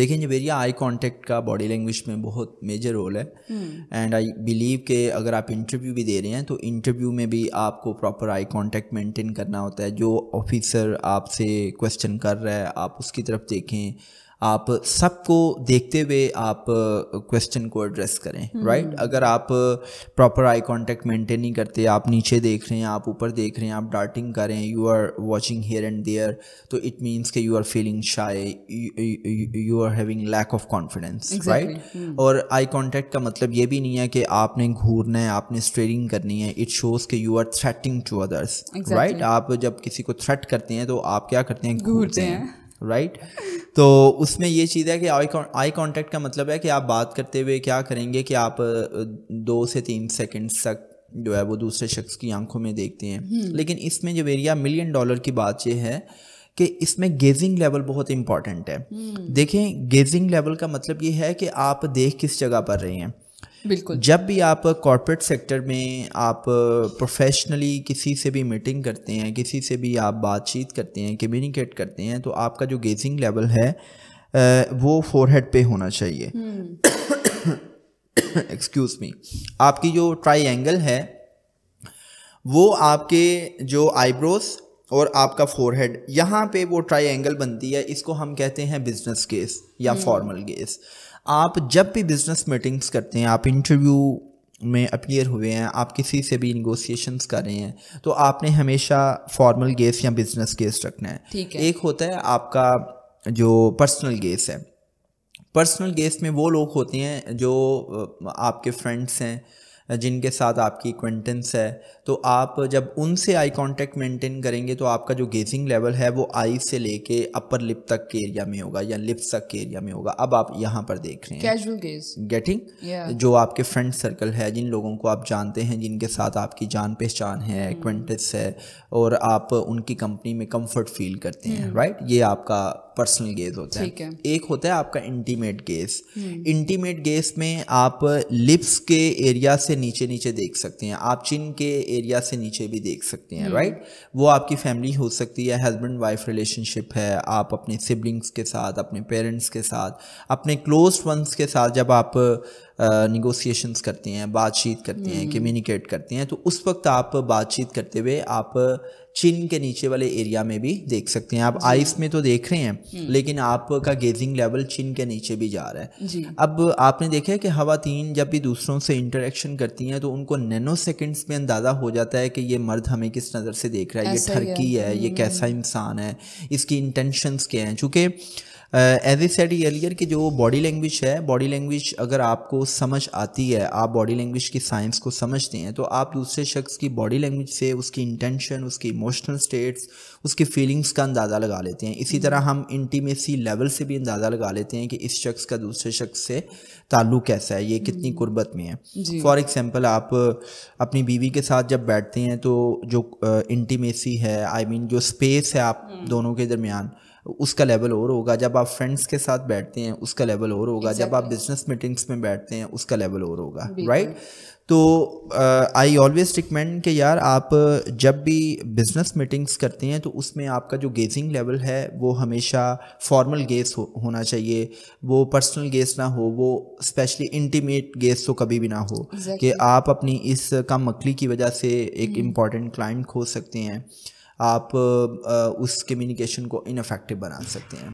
देखें जी भैया आई कांटेक्ट का बॉडी लैंग्वेज में बहुत मेजर रोल है एंड आई बिलीव के अगर आप इंटरव्यू भी दे रहे हैं तो इंटरव्यू में भी आपको प्रॉपर आई कांटेक्ट मेंटेन करना होता है जो ऑफिसर आपसे क्वेश्चन कर रहा है आप उसकी तरफ देखें आप सबको देखते हुए आप क्वेश्चन को एड्रेस करें राइट हम्म। right? अगर आप प्रॉपर आई कांटेक्ट मेंटेन नहीं करते आप नीचे देख रहे हैं आप ऊपर देख रहे हैं आप डार्टिंग कर रहे हैं you are watching here and there तो इट मीन्स के you are feeling shy you are having lack of confidence right और आई कॉन्टेक्ट का मतलब ये भी नहीं है कि आपने घूरना है आपने स्ट्रेडिंग करनी है इट शोज के you are threatening to others right आप जब किसी को थ्रेट करते हैं तो आप क्या करते हैं घूरते हैं राइट right? तो उसमें ये चीज़ है कि आई आई कांटेक्ट का मतलब है कि आप बात करते हुए क्या करेंगे कि आप दो से तीन सेकंड्स तक जो है वो दूसरे शख्स की आंखों में देखते हैं हम्म। लेकिन इसमें जो एरिया मिलियन डॉलर की बात ये है कि इसमें गेजिंग लेवल बहुत इंपॉर्टेंट है हम्म। देखें गेजिंग लेवल का मतलब ये है कि आप देख किस जगह पर रहे हैं बिल्कुल जब भी आप कॉरपोरेट सेक्टर में आप प्रोफेशनली किसी से भी मीटिंग करते हैं किसी से भी आप बातचीत करते हैं कम्युनिकेट करते हैं तो आपका जो गेजिंग लेवल है वो फोरहेड पे होना चाहिए एक्सक्यूज हम्म। मी आपकी जो एंगल है वो आपके जो आईब्रोज और आपका फोरहेड यहाँ पे वो ट्रायंगल बनती है इसको हम कहते हैं बिजनेस केस या फॉर्मल हम्म। केस आप जब भी बिजनेस मीटिंग्स करते हैं आप इंटरव्यू में अपीयर हुए हैं आप किसी से भी निगोसिएशंस कर रहे हैं तो आपने हमेशा फॉर्मल गेस या बिजनेस गेस रखना है ठीक है एक होता है आपका जो पर्सनल गेस है पर्सनल गेस में वो लोग होते हैं जो आपके फ्रेंड्स हैं जिनके साथ आपकी इक्वेंटेंस है तो आप जब उनसे आई कांटेक्ट मेंटेन करेंगे तो आपका जो गेजिंग लेवल है वो आई से लेके अपर लिप तक के एरिया में होगा या लिप्स तक के एरिया में होगा अब आप यहाँ पर देख रहे हैं कैजुअल गेज गेटिंग जो आपके फ्रेंड सर्कल है जिन लोगों को आप जानते हैं जिनके साथ आपकी जान पहचान है इक्वेंटेंस hmm. है और आप उनकी कंपनी में कम्फर्ट फील करते हैं राइट hmm. ये आपका पर्सनल गेज होते हैं एक होता है आपका इंटीमेट गेज इंटीमेट गेज में आप लिप्स के एरिया से नीचे नीचे देख सकते हैं आप चिन के एरिया से नीचे भी देख सकते हैं राइट हम्म। वो आपकी फैमिली हो सकती है हस्बैंड वाइफ रिलेशनशिप है आप अपने सिबलिंग्स के साथ अपने पेरेंट्स के साथ अपने क्लोज वंस के साथ जब आप निगोसिएशंस uh, करते हैं बातचीत करते हैं कम्युनिकेट हम्म। करते हैं तो उस वक्त आप बातचीत करते हुए आप चिन के नीचे वाले एरिया में भी देख सकते हैं आप आइस में तो देख रहे हैं हम्म। लेकिन आपका गेजिंग लेवल चिन के नीचे भी जा रहा है अब आपने देखा है कि खातन जब भी दूसरों से इंटरेक्शन करती हैं तो उनको नैनो सेकेंड्स में अंदाज़ा हो जाता है कि ये मर्द हमें किस नज़र से देख रहा है ये ठरकी है ये हम्म। कैसा इंसान है इसकी इंटेंशनस क्या हैं चूँकि एज ए सैड एलियर कि जो बॉडी लैंग्वेज है बॉडी लैंग्वेज अगर आपको समझ आती है आप बॉडी लैंग्वेज की साइंस को समझते हैं तो आप दूसरे शख्स की बॉडी लैंग्वेज से उसकी इंटेंशन उसकी इमोशनल स्टेट्स उसकी फीलिंग्स का अंदाज़ा लगा लेते हैं इसी तरह हम इंटीमेसी लेवल से भी अंदाज़ा लगा लेते हैं कि इस शख्स का दूसरे शख्स से ताल्लुक़ कैसा है ये कितनी गुर्बत में है फॉर एग्ज़ाम्पल आप अपनी बीवी के साथ जब बैठते हैं तो जो इंटीमेसी है आई I मीन mean, जो स्पेस है आप हम्म। दोनों के दरमियान उसका लेवल और होगा जब आप फ्रेंड्स के साथ बैठते हैं उसका लेवल और होगा exactly. जब आप बिजनेस मीटिंग्स में बैठते हैं उसका लेवल और होगा राइट तो आई ऑलवेज रिकमेंड कि यार आप जब भी बिजनेस मीटिंग्स करते हैं तो उसमें आपका जो गेजिंग लेवल है वो हमेशा फॉर्मल गेस हो, होना चाहिए वो पर्सनल गेस ना हो वो स्पेशली इंटीमेट गेस तो कभी भी ना हो exactly. कि आप अपनी इस काम मकली की वजह से एक इम्पॉर्टेंट हम्म। क्लाइंट खो सकते हैं आप उस कम्युनिकेशन को इनफेक्टिव बना सकते हैं